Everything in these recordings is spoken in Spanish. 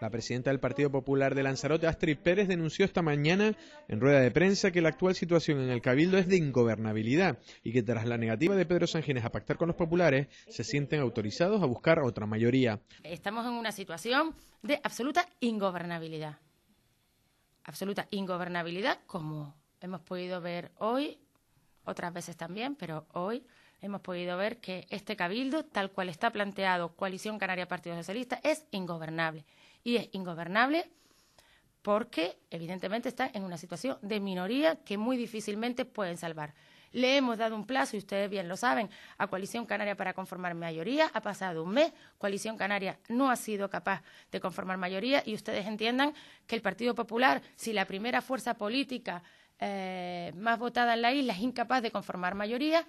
La presidenta del Partido Popular de Lanzarote, Astrid Pérez, denunció esta mañana en rueda de prensa que la actual situación en el Cabildo es de ingobernabilidad y que tras la negativa de Pedro Sánchez a pactar con los populares, se sienten autorizados a buscar otra mayoría. Estamos en una situación de absoluta ingobernabilidad. Absoluta ingobernabilidad, como hemos podido ver hoy otras veces también, pero hoy hemos podido ver que este cabildo, tal cual está planteado Coalición Canaria Partido Socialista, es ingobernable. Y es ingobernable porque, evidentemente, está en una situación de minoría que muy difícilmente pueden salvar. Le hemos dado un plazo, y ustedes bien lo saben, a Coalición Canaria para conformar mayoría. Ha pasado un mes, Coalición Canaria no ha sido capaz de conformar mayoría y ustedes entiendan que el Partido Popular, si la primera fuerza política eh, más votada en la isla es incapaz de conformar mayoría,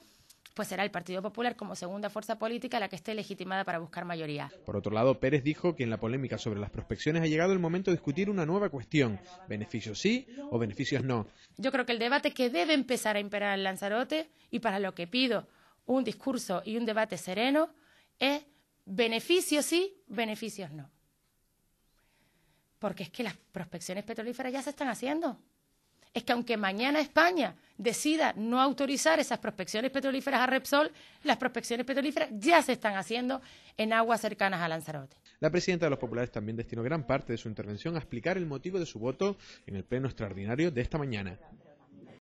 pues será el Partido Popular como segunda fuerza política la que esté legitimada para buscar mayoría. Por otro lado, Pérez dijo que en la polémica sobre las prospecciones ha llegado el momento de discutir una nueva cuestión, beneficios sí o beneficios no. Yo creo que el debate que debe empezar a imperar en Lanzarote, y para lo que pido un discurso y un debate sereno, es beneficios sí, beneficios no. Porque es que las prospecciones petrolíferas ya se están haciendo es que aunque mañana España decida no autorizar esas prospecciones petrolíferas a Repsol, las prospecciones petrolíferas ya se están haciendo en aguas cercanas a Lanzarote. La presidenta de los populares también destinó gran parte de su intervención a explicar el motivo de su voto en el pleno extraordinario de esta mañana.